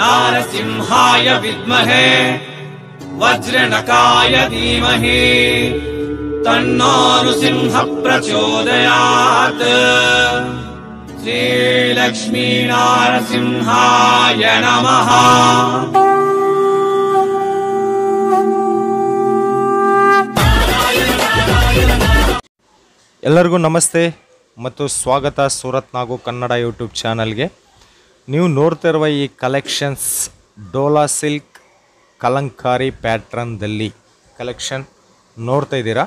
नारसिंहाय विद्महे वज्रणकाय तन्नो नृसिंह प्रचोदयात् श्रीलक्ष्मीनारसिंहाय नमः ಎಲ್ಲರಿಗೂ नमस्ते ಮತ್ತು ಸ್ವಾಗತ ಸೂರತ್ ನಾಗು ಕನ್ನಡ ಯೂಟ್ಯೂಬ್ ಚಾನಲ್ಗೆ ನೀವು ನೋಡ್ತಿರುವ ಈ ಕಲೆಕ್ಷನ್ಸ್ ಡೋಲಾ ಸಿಲ್ಕ್ ಕಲಂಕಾರಿ ಪ್ಯಾಟ್ರನ್ದಲ್ಲಿ ಕಲೆಕ್ಷನ್ ನೋಡ್ತಾ ಇದ್ದೀರಾ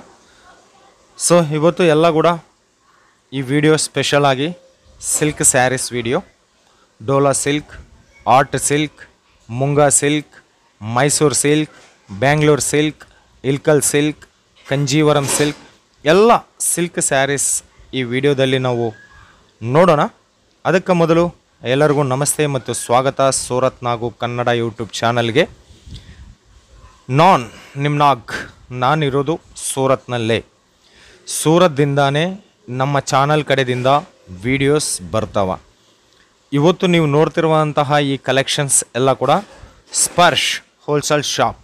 ಸೊ ಇವತ್ತು ಎಲ್ಲ ಕೂಡ ಈ ವಿಡಿಯೋ ಸ್ಪೆಷಲ್ ಆಗಿ silk sarees video Dola silk art silk Munga silk Mysore silk Bangalore silk Ilkal silk Kanjeevaram silk ಎಲ್ಲ ಸಿಲ್ಕ್ ಸ್ಯಾರೀಸ್ ಈ ವಿಡಿಯೋದಲ್ಲಿ ನಾವು ನೋಡೋಣ ಅದಕ್ಕೆ ಮೊದಲು ಎಲ್ಲರಿಗೂ ನಮಸ್ತೆ ಮತ್ತು ಸ್ವಾಗತ ಸೂರತ್ ನಾಗು ಕನ್ನಡ ಯೂಟ್ಯೂಬ್ ಚಾನಲ್ಗೆ ನಾನ್ ನಿಮ್ನಾಗ್ ನಾನಿರೋದು ಸೂರತ್ನಲ್ಲೇ ಸೂರತ್ದಿಂದಾನೇ ನಮ್ಮ ಚಾನಲ್ ಕಡೆದಿಂದ ವಿಡಿಯೋಸ್ ಬರ್ತಾವ ಇವತ್ತು ನೀವು ನೋಡ್ತಿರುವಂತಹ ಈ ಕಲೆಕ್ಷನ್ಸ್ ಎಲ್ಲ ಕೂಡ ಸ್ಪರ್ಶ್ ಹೋಲ್ಸೇಲ್ ಶಾಪ್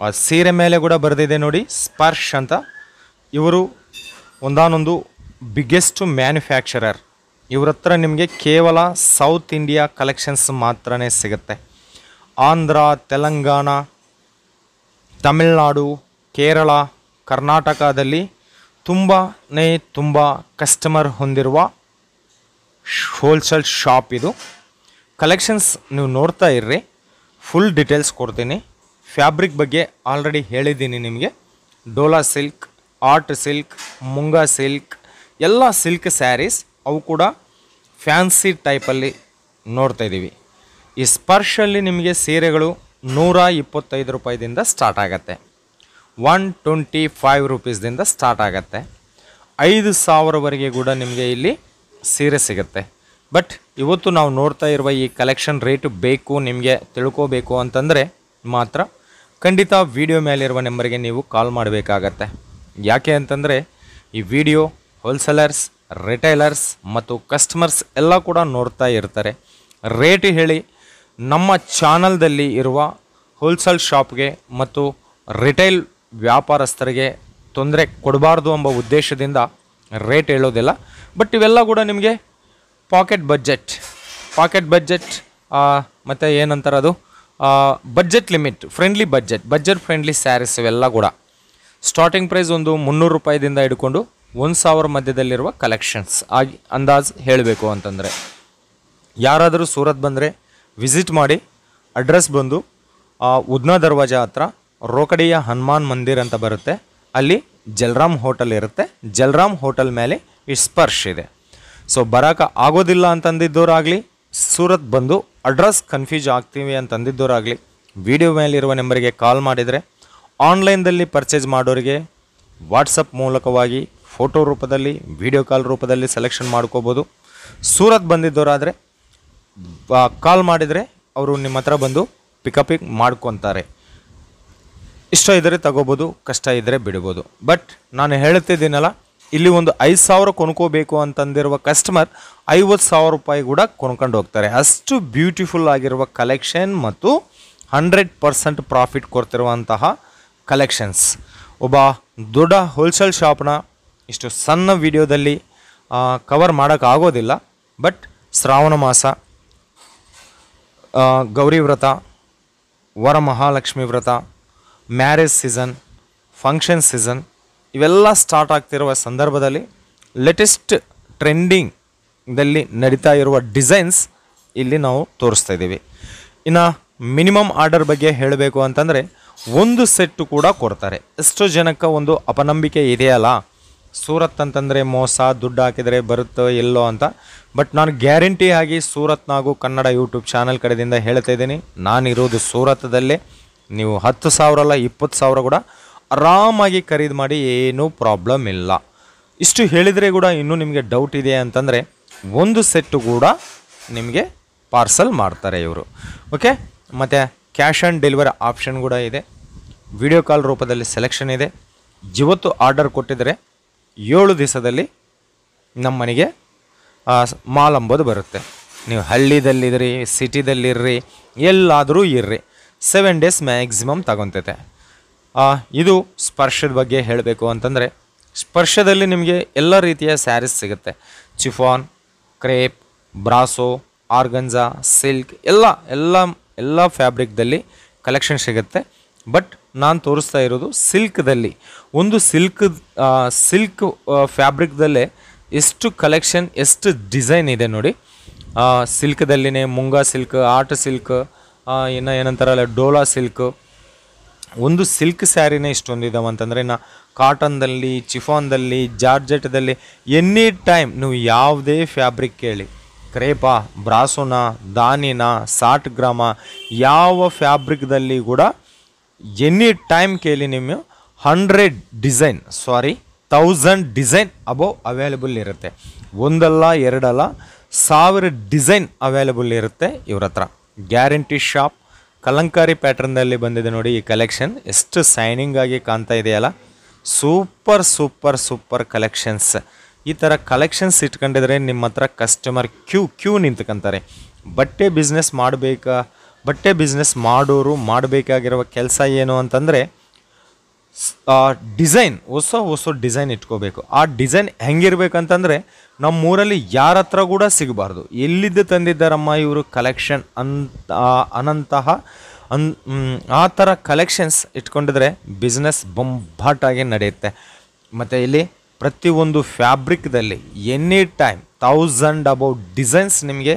ಆ ಸೀರೆ ಮೇಲೆ ಕೂಡ ಬರೆದಿದೆ ನೋಡಿ ಸ್ಪರ್ಶ್ ಅಂತ ಇವರು ಒಂದಾನೊಂದು ಬಿಗ್ಗೆಸ್ಟ್ ಮ್ಯಾನುಫ್ಯಾಕ್ಚರರ್ ಇವ್ರ ಹತ್ರ ನಿಮಗೆ ಕೇವಲ ಸೌತ್ ಇಂಡಿಯಾ ಕಲೆಕ್ಷನ್ಸ್ ಮಾತ್ರ ಸಿಗುತ್ತೆ ಆಂಧ್ರ ತೆಲಂಗಾಣ ತಮಿಳ್ನಾಡು ಕೇರಳ ಕರ್ನಾಟಕದಲ್ಲಿ ತುಂಬಾ ತುಂಬ ಕಸ್ಟಮರ್ ಹೊಂದಿರುವ ಹೋಲ್ಸೇಲ್ ಶಾಪ್ ಇದು ಕಲೆಕ್ಷನ್ಸ್ ನೀವು ನೋಡ್ತಾ ಇರ್ರಿ ಫುಲ್ ಡೀಟೇಲ್ಸ್ ಕೊಡ್ತೀನಿ ಫ್ಯಾಬ್ರಿಕ್ ಬಗ್ಗೆ ಆಲ್ರೆಡಿ ಹೇಳಿದ್ದೀನಿ ನಿಮಗೆ Dola silk art silk Munga silk ಎಲ್ಲ ಸಿಲ್ಕ್ ಸ್ಯಾರೀಸ್ ಅವು ಕೂಡ ಫ್ಯಾನ್ಸಿ ಟೈಪಲ್ಲಿ ನೋಡ್ತಾ ಇದ್ದೀವಿ ಈ ಸ್ಪರ್ಶಲ್ಲಿ ನಿಮಗೆ ಸೀರೆಗಳು ನೂರ ಇಪ್ಪತ್ತೈದು ರೂಪಾಯಿದಿಂದ ಸ್ಟಾರ್ಟ್ ಆಗುತ್ತೆ ಒನ್ ಟ್ವೆಂಟಿ ಫೈವ್ ರುಪೀಸ್ದಿಂದ ಸ್ಟಾರ್ಟ್ ಆಗುತ್ತೆ ಐದು ಸಾವಿರವರೆಗೆ ಕೂಡ ನಿಮಗೆ ಇಲ್ಲಿ ಸೀರೆ ಸಿಗುತ್ತೆ ಬಟ್ ಇವತ್ತು ನಾವು ನೋಡ್ತಾ ಇರುವ ಈ ಕಲೆಕ್ಷನ್ ರೇಟು ಬೇಕು ನಿಮಗೆ ತಿಳ್ಕೋಬೇಕು ಅಂತಂದರೆ ಮಾತ್ರ ಖಂಡಿತ ವಿಡಿಯೋ ಮೇಲಿರುವ ನಂಬರಿಗೆ ನೀವು ಕಾಲ್ ಮಾಡಬೇಕಾಗತ್ತೆ ಯಾಕೆ ಅಂತಂದರೆ ಈ ವಿಡಿಯೋ ಹೋಲ್ಸೇಲರ್ಸ್ ರಿಟೈಲರ್ಸ್ ಮತ್ತು ಕಸ್ಟಮರ್ಸ್ ಎಲ್ಲ ಕೂಡ ನೋಡ್ತಾ ಇರ್ತಾರೆ ರೇಟ್ ಹೇಳಿ ನಮ್ಮ ಚಾನಲ್ದಲ್ಲಿ ಇರುವ ಹೋಲ್ಸೇಲ್ ಶಾಪ್ಗೆ ಮತ್ತು ರಿಟೈಲ್ ವ್ಯಾಪಾರಸ್ಥರಿಗೆ ತೊಂದರೆ ಕೊಡಬಾರ್ದು ಎಂಬ ಉದ್ದೇಶದಿಂದ ರೇಟ್ ಹೇಳೋದಿಲ್ಲ ಬಟ್ ಇವೆಲ್ಲ ಕೂಡ ನಿಮಗೆ ಪಾಕೆಟ್ ಬಜೆಟ್ ಪಾಕೆಟ್ ಬಜೆಟ್ ಮತ್ತು ಏನಂತಾರೆ ಅದು budget limit friendly budget budget friendly sarees ಇವೆಲ್ಲ ಕೂಡ ಸ್ಟಾರ್ಟಿಂಗ್ ಪ್ರೈಸ್ ಒಂದು ಮುನ್ನೂರು ರೂಪಾಯಿದಿಂದ ಹಿಡ್ಕೊಂಡು ಒಂದು ಸಾವಿರ ಮಧ್ಯದಲ್ಲಿರುವ ಕಲೆಕ್ಷನ್ಸ್ ಆಗಿ ಅಂದಾಜು ಹೇಳಬೇಕು ಅಂತಂದರೆ ಯಾರಾದರೂ ಸೂರತ್ ಬಂದರೆ ವಿಸಿಟ್ ಮಾಡಿ ಅಡ್ರೆಸ್ ಬಂದು ಉದ್ನ ದರ್ವಾಜ ಹತ್ರ ರೋಕಡಿಯ ಹನುಮಾನ್ ಮಂದಿರ್ ಅಂತ ಬರುತ್ತೆ ಅಲ್ಲಿ ಜಲರಾಮ್ ಹೋಟೆಲ್ ಇರುತ್ತೆ ಜಲ್ರಾಮ್ ಹೋಟೆಲ್ ಮೇಲೆ ಈ ಸ್ಪರ್ಶ ಇದೆ ಸೊ ಬರೋಕೆ ಆಗೋದಿಲ್ಲ ಅಂತಂದಿದ್ದವರಾಗಲಿ ಸೂರತ್ ಬಂದು ಅಡ್ರೆಸ್ ಕನ್ಫ್ಯೂಸ್ ಆಗ್ತೀವಿ ಅಂತಂದಿದ್ದವರಾಗಲಿ ವಿಡಿಯೋ ಮೇಲಿರುವ ನಂಬರಿಗೆ ಕಾಲ್ ಮಾಡಿದರೆ ಆನ್ಲೈನ್ದಲ್ಲಿ ಪರ್ಚೇಸ್ ಮಾಡೋರಿಗೆ ವಾಟ್ಸಪ್ ಮೂಲಕವಾಗಿ ಫೋಟೋ ರೂಪದಲ್ಲಿ ವಿಡಿಯೋ ಕಾಲ್ ರೂಪದಲ್ಲಿ ಸೆಲೆಕ್ಷನ್ ಮಾಡ್ಕೋಬೋದು ಸೂರತ್ ಬಂದಿದ್ದವರಾದರೆ ಕಾಲ್ ಮಾಡಿದರೆ ಅವರು ನಿಮ್ಮ ಹತ್ರ ಬಂದು ಪಿಕಪಿಂಗ್ ಮಾಡ್ಕೊತಾರೆ ಇಷ್ಟ ಇದ್ದರೆ ತಗೋಬೋದು ಕಷ್ಟ ಇದ್ದರೆ ಬಿಡ್ಬೋದು ಬಟ್ ನಾನು ಹೇಳ್ತಿದ್ದೀನಲ್ಲ ಇಲ್ಲಿ ಒಂದು ಐದು ಸಾವಿರ ಕೊನ್ಕೋಬೇಕು ಅಂತಂದಿರುವ ಕಸ್ಟಮರ್ ಐವತ್ತು ಸಾವಿರ ರೂಪಾಯಿ ಕೂಡ ಕೊಂಡ್ಕೊಂಡು ಹೋಗ್ತಾರೆ ಅಷ್ಟು ಬ್ಯೂಟಿಫುಲ್ ಆಗಿರುವ ಕಲೆಕ್ಷನ್ ಮತ್ತು ಹಂಡ್ರೆಡ್ ಪರ್ಸೆಂಟ್ ಪ್ರಾಫಿಟ್ ಕೊಡ್ತಿರುವಂತಹ ಕಲೆಕ್ಷನ್ಸ್ ಒಬ್ಬ ದೊಡ್ಡ ಹೋಲ್ಸೇಲ್ ಶಾಪ್ನ ಇಷ್ಟು ಸಣ್ಣ ವಿಡಿಯೋದಲ್ಲಿ ಕವರ್ ಮಾಡೋಕ್ಕಾಗೋದಿಲ್ಲ ಬಟ್ ಶ್ರಾವಣ ಮಾಸ ಗೌರಿ ವ್ರತ ವರಮಹಾಲಕ್ಷ್ಮಿ ವ್ರತ ಮ್ಯಾರೇಜ್ ಸೀಸನ್ ಫಂಕ್ಷನ್ ಸೀಸನ್ ಇವೆಲ್ಲ ಸ್ಟಾರ್ಟ್ ಆಗ್ತಿರುವ ಸಂದರ್ಭದಲ್ಲಿ ಲೇಟೆಸ್ಟ್ ಟ್ರೆಂಡಿಂಗ್ದಲ್ಲಿ ನಡೀತಾ ಇರುವ ಡಿಸೈನ್ಸ್ ಇಲ್ಲಿ ನಾವು ತೋರಿಸ್ತಾ ಇದ್ದೀವಿ ಇನ್ನು ಮಿನಿಮಮ್ ಆರ್ಡರ್ ಬಗ್ಗೆ ಹೇಳಬೇಕು ಅಂತಂದರೆ ಒಂದು ಸೆಟ್ಟು ಕೂಡ ಕೊಡ್ತಾರೆ ಎಷ್ಟೋ ಜನಕ್ಕೆ ಒಂದು ಅಪನಂಬಿಕೆ ಇದೆಯಲ್ಲ ಸೂರತ್ ಅಂತಂದರೆ ಮೋಸ ದುಡ್ಡು ಹಾಕಿದರೆ ಬರುತ್ತೋ ಇಲ್ಲೋ ಅಂತ ಬಟ್ ನಾನು ಗ್ಯಾರಂಟಿ ಆಗಿ ಸೂರತ್ನಾಗೂ ಕನ್ನಡ ಯೂಟ್ಯೂಬ್ ಚಾನಲ್ ಕಡೆಯಿಂದ ಹೇಳ್ತಾ ಇದ್ದೀನಿ ನಾನಿರೋದು ಸೂರತ್ದಲ್ಲೇ ನೀವು ಹತ್ತು ಸಾವಿರ ಅಲ್ಲ ಇಪ್ಪತ್ತು ಸಾವಿರ ಕೂಡ ಆರಾಮಾಗಿ ಖರೀದಿ ಮಾಡಿ ಏನೂ ಪ್ರಾಬ್ಲಮ್ ಇಲ್ಲ ಇಷ್ಟು ಹೇಳಿದರೆ ಕೂಡ ಇನ್ನೂ ನಿಮಗೆ ಡೌಟ್ ಇದೆ ಅಂತಂದರೆ ಒಂದು ಸೆಟ್ಟು ಕೂಡ ನಿಮಗೆ ಪಾರ್ಸಲ್ ಮಾಡ್ತಾರೆ ಇವರು ಓಕೆ ಮತ್ತು ಕ್ಯಾಶ್ ಆನ್ ಡೆಲಿವರಿ ಆಪ್ಷನ್ ಕೂಡ ಇದೆ ವಿಡಿಯೋ ಕಾಲ್ ರೂಪದಲ್ಲಿ ಸೆಲೆಕ್ಷನ್ ಇದೆ ಇವತ್ತು ಆರ್ಡರ್ ಕೊಟ್ಟಿದರೆ ಏಳು ದಿವಸದಲ್ಲಿ ನಮ್ಮನೆಗೆ ಮಾಲ್ ಅಂಬೋದು ಬರುತ್ತೆ ನೀವು ಹಳ್ಳಿದಲ್ಲಿದ್ರಿ ಸಿಟಿದಲ್ಲಿರ್ರಿ ಎಲ್ಲಾದರೂ ಇರ್ರಿ ಸೆವೆನ್ ಡೇಸ್ ಮ್ಯಾಕ್ಸಿಮಮ್ ತಗೊತೈತೆ ಇದು ಸ್ಪರ್ಶದ ಬಗ್ಗೆ ಹೇಳಬೇಕು ಅಂತಂದರೆ ಸ್ಪರ್ಶದಲ್ಲಿ ನಿಮಗೆ ಎಲ್ಲ ರೀತಿಯ ಸ್ಯಾರೀಸ್ ಸಿಗುತ್ತೆ chiffon crepe brasso organza silk ಎಲ್ಲ ಎಲ್ಲ ಎಲ್ಲ ಫ್ಯಾಬ್ರಿಕ್ದಲ್ಲಿ ಕಲೆಕ್ಷನ್ ಸಿಗುತ್ತೆ ಬಟ್ ನಾನು ತೋರಿಸ್ತಾ ಇರೋದು ಸಿಲ್ಕ್ದಲ್ಲಿ ಒಂದು ಸಿಲ್ಕ್ ಸಿಲ್ಕ್ ಫ್ಯಾಬ್ರಿಕ್ದಲ್ಲೇ ಎಷ್ಟು ಕಲೆಕ್ಷನ್ ಎಷ್ಟು ಡಿಸೈನ್ ಇದೆ ನೋಡಿ ಸಿಲ್ಕ್ದಲ್ಲಿನೇ ಮುಂಗಾ ಸಿಲ್ಕ್ ಆಟ ಸಿಲ್ಕ್ ಇನ್ನು ಏನಂತಾರಲ್ಲ ಡೋಲಾ ಸಿಲ್ಕ್ ಒಂದು ಸಿಲ್ಕ್ ಸ್ಯಾರಿನೇ ಇಷ್ಟೊಂದಿದ್ದಾವೆ ಅಂತಂದರೆ ಇನ್ನು ಕಾಟನ್ದಲ್ಲಿ ಚಿಫಾನ್ದಲ್ಲಿ ಜಾರ್ಜೆಟ್ದಲ್ಲಿ ಎನಿ ಟೈಮ್ ನೀವು ಯಾವುದೇ ಫ್ಯಾಬ್ರಿಕ್ ಕೇಳಿ ಕ್ರೇಪಾ ಬ್ರಾಸೋನಾ ದಾನಿನ ಸಾಟ್ ಗ್ರಾಮ ಯಾವ ಫ್ಯಾಬ್ರಿಕ್ದಲ್ಲಿ ಕೂಡ ಎನಿ ಟೈಮ್ ಕೇಳಿ ನಿಮ್ಮ hundred design sorry thousand design above available ಇರುತ್ತೆ ಒಂದಲ್ಲ ಎರಡಲ್ಲ ಸಾವಿರ ಡಿಸೈನ್ ಅವೈಲೇಬಲ್ ಇರುತ್ತೆ ಇವ್ರ ಹತ್ರ ಗ್ಯಾರಂಟಿ ಶಾಪ್ ಕಲಂಕಾರಿ ಪ್ಯಾಟ್ರನ್ನಲ್ಲಿ ಬಂದಿದೆ ನೋಡಿ ಈ ಕಲೆಕ್ಷನ್ ಎಷ್ಟು ಸೈನಿಂಗ್ ಆಗಿ ಕಾಣ್ತಾ ಇದೆಯಲ್ಲ ಸೂಪರ್ ಸೂಪರ್ ಸೂಪರ್ ಕಲೆಕ್ಷನ್ಸ್ ಈ ಥರ ಕಲೆಕ್ಷನ್ಸ್ ಇಟ್ಕೊಂಡಿದ್ರೆ ನಿಮ್ಮ ಹತ್ರ ಕಸ್ಟಮರ್ ಕ್ಯೂ ಕ್ಯೂ ನಿಂತ್ಕೊಂತಾರೆ ಬಟ್ಟೆ ಬಿಸ್ನೆಸ್ ಮಾಡಬೇಕಾ ಬಟ್ಟೆ ಬಿಸ್ನೆಸ್ ಮಾಡೋರು ಮಾಡಬೇಕಾಗಿರುವ ಕೆಲಸ ಏನು ಅಂತಂದರೆ ಡಿಸೈನ್ ಹೊಸ ಹೊಸ ಡಿಸೈನ್ ಇಟ್ಕೋಬೇಕು ಆ ಡಿಸೈನ್ ಹೆಂಗಿರ್ಬೇಕಂತಂದರೆ ನಮ್ಮೂರಲ್ಲಿ ಯಾರ ಹತ್ರ ಕೂಡ ಸಿಗಬಾರ್ದು ಎಲ್ಲಿದ್ದು ತಂದಿದ್ದಾರಮ್ಮ ಇವರು ಕಲೆಕ್ಷನ್ ಅಂತ ಅನಂತಹ ಅನ್ ಆ ಥರ ಕಲೆಕ್ಷನ್ಸ್ ಇಟ್ಕೊಂಡಿದ್ರೆ ಬಿಸ್ನೆಸ್ ಬೊಂಬಾಟಾಗಿ ನಡೆಯುತ್ತೆ ಮತ್ತು ಇಲ್ಲಿ ಪ್ರತಿಯೊಂದು ಫ್ಯಾಬ್ರಿಕ್ದಲ್ಲಿ any time thousand about designs ನಿಮಗೆ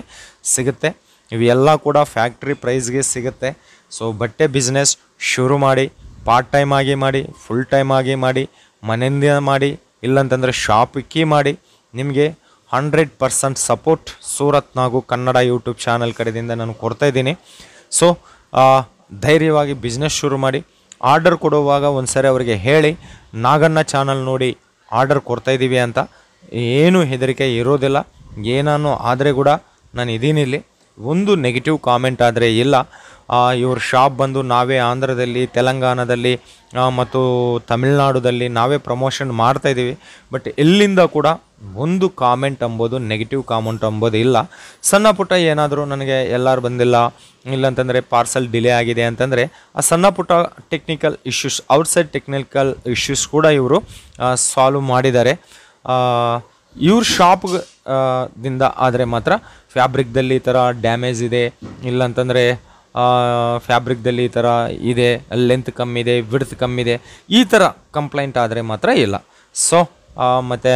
ಸಿಗುತ್ತೆ ಇವೆಲ್ಲ ಕೂಡ ಫ್ಯಾಕ್ಟ್ರಿ ಪ್ರೈಸ್ಗೆ ಸಿಗುತ್ತೆ ಸೊ ಬಟ್ಟೆ ಬಿಸ್ನೆಸ್ ಶುರು ಮಾಡಿ ಪಾರ್ಟ್ ಟೈಮ್ ಆಗಿ ಮಾಡಿ ಫುಲ್ ಟೈಮ್ ಆಗಿ ಮಾಡಿ ಮನೆಯಿಂದ ಮಾಡಿ ಇಲ್ಲಂತಂದರೆ ಶಾಪಿಕ್ಕಿ ಮಾಡಿ ನಿಮಗೆ hundred percent support Surat Nagu Kannada YouTube channel ಕಡೆಯಿಂದ ನಾನು ಕೊಡ್ತಾಯಿದ್ದೀನಿ ಸೊ ಧೈರ್ಯವಾಗಿ ಬಿಸ್ನೆಸ್ ಶುರು ಮಾಡಿ ಆರ್ಡರ್ ಕೊಡುವಾಗ ಒಂದು ಸರಿ ಅವರಿಗೆ ಹೇಳಿ ನಾಗಣ್ಣ ಚಾನಲ್ ನೋಡಿ ಆರ್ಡರ್ ಕೊಡ್ತಾಯಿದ್ದೀವಿ ಅಂತ ಏನೂ ಹೆದರಿಕೆ ಇರೋದಿಲ್ಲ ಏನಾನು ಆದರೆ ಕೂಡ ನಾನು ಇದೀನಿಲ್ಲಿ ಇಲ್ಲಿ ಒಂದು ನೆಗೆಟಿವ್ ಕಾಮೆಂಟ್ ಆದರೆ ಇಲ್ಲ ಇವ್ರ ಶಾಪ್ ಬಂದು ನಾವೇ ಆಂಧ್ರದಲ್ಲಿ ತೆಲಂಗಾಣದಲ್ಲಿ ಮತ್ತು ತಮಿಳ್ನಾಡುದಲ್ಲಿ ನಾವೇ ಪ್ರಮೋಷನ್ ಮಾಡ್ತಾಯಿದ್ದೀವಿ ಬಟ್ ಎಲ್ಲಿಂದ ಕೂಡ ಒಂದು ಕಾಮೆಂಟ್ ಅಂಬೋದು ನೆಗೆಟಿವ್ ಕಾಮೆಂಟ್ ಅಂಬೋದು ಇಲ್ಲ ಸಣ್ಣ ಪುಟ್ಟ ಏನಾದರೂ ನನಗೆ ಎಲ್ಲರೂ ಬಂದಿಲ್ಲ ಇಲ್ಲಂತಂದರೆ ಪಾರ್ಸಲ್ ಡಿಲೇ ಆಗಿದೆ ಅಂತಂದರೆ ಆ ಸಣ್ಣ ಪುಟ್ಟ technical issues outside technical issues ಕೂಡ ಇವರು ಸಾಲ್ವ್ ಮಾಡಿದ್ದಾರೆ ಇವ್ರ ಶಾಪ್ಗೆ ದಿಂದ ಆದರೆ ಮಾತ್ರ ಫ್ಯಾಬ್ರಿಕ್ದಲ್ಲಿ ಈ ಥರ ಡ್ಯಾಮೇಜ್ ಇದೆ ಇಲ್ಲಂತಂದರೆ ಫ್ಯಾಬ್ರಿಕ್ದಲ್ಲಿ ಈ ಥರ ಇದೆ ಲೆಂತ್ ಕಮ್ಮಿ ಇದೆ ವಿಡ್ತ್ ಕಮ್ಮಿ ಇದೆ ಈ ಥರ ಕಂಪ್ಲೇಂಟ್ ಆದರೆ ಮಾತ್ರ ಇಲ್ಲ ಸೊ ಮತ್ತು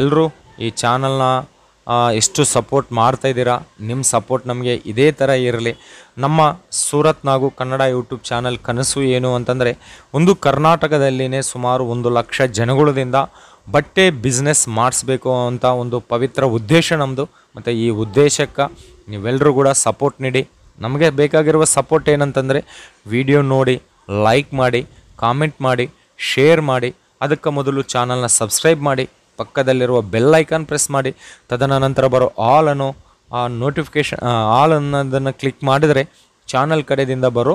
ಎಲ್ಲರೂ ಈ ಚಾನಲ್ನ ಎಷ್ಟು ಸಪೋರ್ಟ್ ಮಾಡ್ತಾಯಿದ್ದೀರಾ ನಿಮ್ಮ ಸಪೋರ್ಟ್ ನಮಗೆ ಇದೇ ಥರ ಇರಲಿ ನಮ್ಮ ಸೂರತ್ನಾಗೂ ಕನ್ನಡ ಯೂಟ್ಯೂಬ್ ಚಾನಲ್ ಕನಸು ಏನು ಅಂತಂದರೆ ಒಂದು ಕರ್ನಾಟಕದಲ್ಲಿನೇ ಸುಮಾರು ಒಂದು ಲಕ್ಷ ಜನಗಳಿಂದ ಬಟ್ಟೆ ಬಿಸ್ನೆಸ್ ಮಾಡಿಸ್ಬೇಕು ಅಂತ ಒಂದು ಪವಿತ್ರ ಉದ್ದೇಶ ನಮ್ಮದು ಮತ್ತು ಈ ಉದ್ದೇಶಕ್ಕೆ ನೀವೆಲ್ಲರೂ ಕೂಡ ಸಪೋರ್ಟ್ ನೀಡಿ ನಮಗೆ ಬೇಕಾಗಿರುವ ಸಪೋರ್ಟ್ ಏನಂತಂದರೆ ವಿಡಿಯೋ ನೋಡಿ ಲೈಕ್ ಮಾಡಿ ಕಾಮೆಂಟ್ ಮಾಡಿ ಶೇರ್ ಮಾಡಿ ಅದಕ್ಕೆ ಮೊದಲು ಚಾನಲ್ನ ಸಬ್ಸ್ಕ್ರೈಬ್ ಮಾಡಿ ಪಕ್ಕದಲ್ಲಿರುವ ಬೆಲ್ ಐಕಾನ್ ಪ್ರೆಸ್ ಮಾಡಿ ತದನಂತರ ಬರೋ ಆಲನ್ನು ಆ ನೋಟಿಫಿಕೇಶನ್ ಆಲ್ ಅನ್ನೋದನ್ನು ಕ್ಲಿಕ್ ಮಾಡಿದರೆ ಚಾನಲ್ ಕಡೆಯಿಂದ ಬರೋ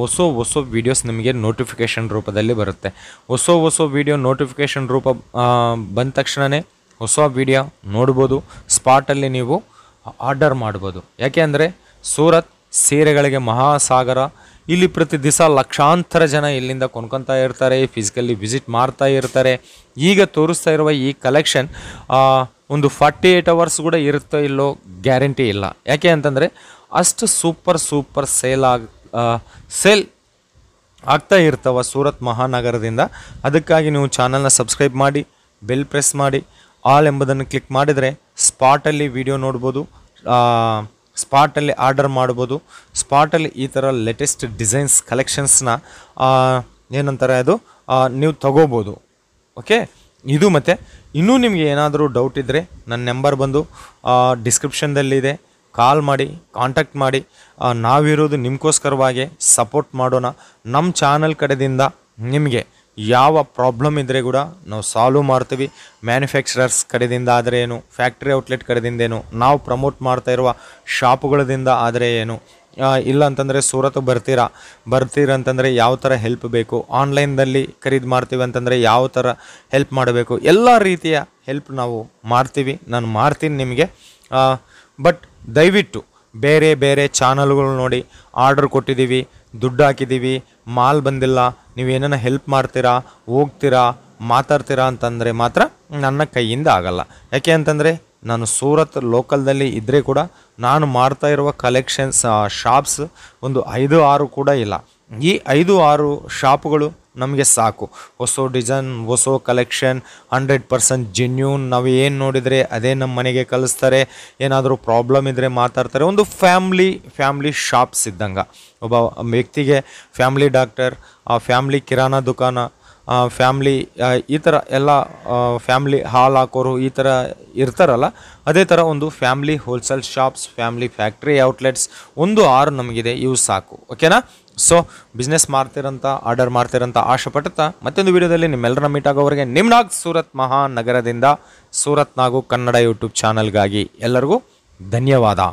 ಹೊಸ ಹೊಸ ವೀಡಿಯೋಸ್ ನಿಮಗೆ ನೋಟಿಫಿಕೇಷನ್ ರೂಪದಲ್ಲಿ ಬರುತ್ತೆ ಹೊಸ ಹೊಸ ವೀಡಿಯೋ ನೋಟಿಫಿಕೇಷನ್ ರೂಪ ಬಂದ ತಕ್ಷಣವೇ ಹೊಸ ವೀಡಿಯೋ ನೋಡ್ಬೋದು ಸ್ಪಾಟಲ್ಲಿ ನೀವು ಆರ್ಡರ್ ಮಾಡ್ಬೋದು ಯಾಕೆ ಅಂದರೆ ಸೂರತ್ ಸೀರೆಗಳಿಗೆ ಮಹಾಸಾಗರ ಇಲ್ಲಿ ಪ್ರತಿ ದಿವಸ ಲಕ್ಷಾಂತರ ಜನ ಇಲ್ಲಿಂದ ಕೊಂಡ್ಕೊತಾ ಇರ್ತಾರೆ ಫಿಸಿಕಲಿ ವಿಸಿಟ್ ಮಾಡ್ತಾ ಇರ್ತಾರೆ ಈಗ ತೋರಿಸ್ತಾ ಇರುವ ಈ ಕಲೆಕ್ಷನ್ ಒಂದು ಫಾರ್ಟಿ ಏಯ್ಟ್ ಅವರ್ಸ್ ಕೂಡ ಇರುತ್ತೋ ಇಲ್ಲೋ ಗ್ಯಾರಂಟಿ ಇಲ್ಲ ಯಾಕೆ ಅಂತಂದರೆ ಅಷ್ಟು ಸೂಪರ್ ಸೂಪರ್ ಸೇಲ್ ಆಗ ಸೇಲ್ ಆಗ್ತಾ ಇರ್ತಾವ ಸೂರತ್ ಮಹಾನಗರದಿಂದ ಅದಕ್ಕಾಗಿ ನೀವು ಚಾನಲ್ನ ಸಬ್ಸ್ಕ್ರೈಬ್ ಮಾಡಿ ಬೆಲ್ ಪ್ರೆಸ್ ಮಾಡಿ ಆಲ್ ಎಂಬುದನ್ನು ಕ್ಲಿಕ್ ಮಾಡಿದರೆ ಸ್ಪಾಟಲ್ಲಿ ವಿಡಿಯೋ ನೋಡ್ಬೋದು ಸ್ಪಾಟಲ್ಲಿ ಆರ್ಡರ್ ಮಾಡ್ಬೋದು ಸ್ಪಾಟಲ್ಲಿ ಈ ಥರ ಲೇಟೆಸ್ಟ್ ಡಿಸೈನ್ಸ್ ಕಲೆಕ್ಷನ್ಸ್ನ ಏನಂತಾರೆ ಅದು ನೀವು ತಗೋಬೋದು ಓಕೆ ಇದು ಮತ್ತು ಇನ್ನೂ ನಿಮಗೆ ಏನಾದರೂ ಡೌಟ್ ಇದ್ದರೆ ನನ್ನ ನಂಬರ್ ಬಂದು ಡಿಸ್ಕ್ರಿಪ್ಷನ್ದಲ್ಲಿದೆ ಕಾಲ್ ಮಾಡಿ ಕಾಂಟ್ಯಾಕ್ಟ್ ಮಾಡಿ ನಾವಿರೋದು ನಿಮಗೋಸ್ಕರವಾಗಿ ಸಪೋರ್ಟ್ ಮಾಡೋಣ ನಮ್ಮ ಚಾನಲ್ ಕಡೆದಿಂದ ನಿಮಗೆ ಯಾವ ಪ್ರಾಬ್ಲಮ್ ಇದ್ದರೆ ಕೂಡ ನಾವು ಸಾಲ್ವ್ ಮಾಡ್ತೀವಿ ಮ್ಯಾನುಫ್ಯಾಕ್ಚರರ್ಸ್ ಕಡೆದಿಂದ ಆದರೆ ಏನು ಫ್ಯಾಕ್ಟ್ರಿ ಔಟ್ಲೆಟ್ ಕಡೆದಿಂದ ಏನು ನಾವು ಪ್ರಮೋಟ್ ಮಾಡ್ತಾ ಇರುವ ಶಾಪ್ಗಳದಿಂದ ಆದರೆ ಏನು ಇಲ್ಲ ಅಂತಂದರೆ ಸೂರತ್ ಬರ್ತೀರಾ ಬರ್ತೀರ ಅಂತಂದರೆ ಯಾವ ಥರ ಹೆಲ್ಪ್ ಬೇಕು ಆನ್ಲೈನ್ದಲ್ಲಿ ಖರೀದಿ ಮಾಡ್ತೀವಿ ಅಂತಂದರೆ ಯಾವ ಥರ ಹೆಲ್ಪ್ ಮಾಡಬೇಕು ಎಲ್ಲ ರೀತಿಯ ಹೆಲ್ಪ್ ನಾವು ಮಾಡ್ತೀವಿ ನಾನು ಮಾಡ್ತೀನಿ ನಿಮಗೆ ಬಟ್ ದಯವಿಟ್ಟು ಬೇರೆ ಬೇರೆ ಚಾನಲ್ಗಳು ನೋಡಿ ಆರ್ಡರ್ ಕೊಟ್ಟಿದ್ದೀವಿ ದುಡ್ಡು ಹಾಕಿದ್ದೀವಿ ಮಾಲ್ ಬಂದಿಲ್ಲ ನೀವೇನ ಹೆಲ್ಪ್ ಮಾಡ್ತೀರಾ ಹೋಗ್ತೀರಾ ಮಾತಾಡ್ತೀರಾ ಅಂತಂದರೆ ಮಾತ್ರ ನನ್ನ ಕೈಯಿಂದ ಆಗಲ್ಲ ಯಾಕೆ ಅಂತಂದರೆ ನಾನು ಸೂರತ್ ಲೋಕಲ್ದಲ್ಲಿ ಇದ್ದರೆ ಕೂಡ ನಾನು ಮಾಡ್ತಾ ಇರುವ ಕಲೆಕ್ಷನ್ಸ್ ಶಾಪ್ಸ್ ಒಂದು ಐದು ಆರು ಕೂಡ ಇಲ್ಲ ಈ ಐದು ಆರು ಶಾಪ್ಗಳು ನಮಗೆ ಸಾಕು ಹೊಸ ಡಿಸೈನ್ ಹೊಸ ಕಲೆಕ್ಷನ್ ಹಂಡ್ರೆಡ್ ಪರ್ಸೆಂಟ್ ಜೆನ್ಯೂನ್ ನಾವು ಏನು ನೋಡಿದರೆ ಅದೇ ನಮ್ಮ ಮನೆಗೆ ಕಲಿಸ್ತಾರೆ ಏನಾದರೂ ಪ್ರಾಬ್ಲಮ್ ಇದ್ದರೆ ಮಾತಾಡ್ತಾರೆ ಒಂದು ಫ್ಯಾಮ್ಲಿ ಫ್ಯಾಮ್ಲಿ ಶಾಪ್ಸ್ ಇದ್ದಂಗೆ ಒಬ್ಬ ವ್ಯಕ್ತಿಗೆ ಫ್ಯಾಮ್ಲಿ ಡಾಕ್ಟರ್ ಆ ಫ್ಯಾಮ್ಲಿ ಕಿರಾಣ ದುಕಾನ ಫ್ಯಾಮ್ಲಿ ಈ ಥರ ಎಲ್ಲ ಫ್ಯಾಮ್ಲಿ ಹಾಲ್ ಹಾಕೋರು ಈ ಥರ ಇರ್ತಾರಲ್ಲ ಅದೇ ಥರ ಒಂದು family wholesale shops family factory outlets ಒಂದು ಆರು ನಮಗಿದೆ ಇವು ಸಾಕು ಓಕೆನಾ ಸೊ ಬಿಸ್ನೆಸ್ ಮಾಡ್ತಿರಂತ ಆರ್ಡರ್ ಮಾಡ್ತಿರಂತ ಆಶೆ ಮತ್ತೊಂದು ವಿಡಿಯೋದಲ್ಲಿ ನಿಮ್ಮೆಲ್ಲರನ್ನ ಮೀಟ್ ಆಗೋವರೆಗೆ ನಿಮ್ನಾಗ್ ಸೂರತ್ ಮಹಾನಗರದಿಂದ ಸೂರತ್ನಾಗು ಕನ್ನಡ ಯೂಟ್ಯೂಬ್ ಚಾನಲ್ಗಾಗಿ ಎಲ್ಲರಿಗೂ ಧನ್ಯವಾದ